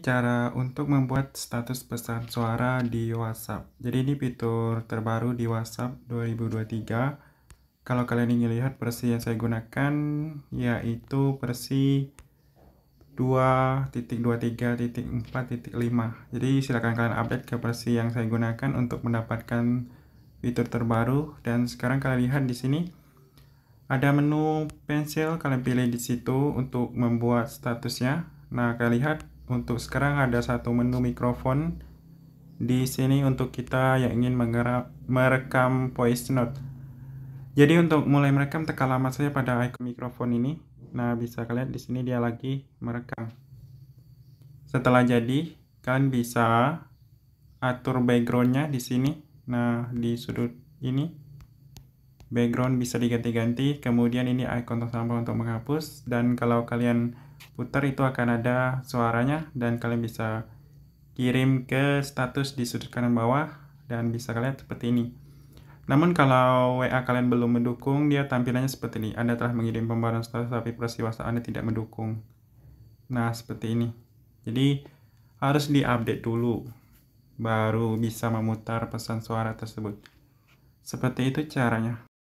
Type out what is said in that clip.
cara untuk membuat status pesan suara di WhatsApp. Jadi ini fitur terbaru di WhatsApp 2023. Kalau kalian ingin lihat versi yang saya gunakan yaitu versi 2.23.4.5. Jadi silakan kalian update ke versi yang saya gunakan untuk mendapatkan fitur terbaru dan sekarang kalian lihat di sini ada menu pensil kalian pilih di situ untuk membuat statusnya. Nah, kalian lihat untuk sekarang ada satu menu mikrofon di sini untuk kita yang ingin merekam voice note. Jadi untuk mulai merekam tekan lama saja pada icon mikrofon ini. Nah, bisa kalian di sini dia lagi merekam. Setelah jadi, kalian bisa atur backgroundnya di sini. Nah, di sudut ini background bisa diganti-ganti. Kemudian ini icon tombol untuk menghapus dan kalau kalian putar itu akan ada suaranya dan kalian bisa kirim ke status di sudut kanan bawah dan bisa kalian lihat seperti ini. Namun kalau WA kalian belum mendukung, dia tampilannya seperti ini. Anda telah mengirim pembaruan status tapi peristiwa Anda tidak mendukung. Nah, seperti ini. Jadi harus diupdate dulu baru bisa memutar pesan suara tersebut. Seperti itu caranya.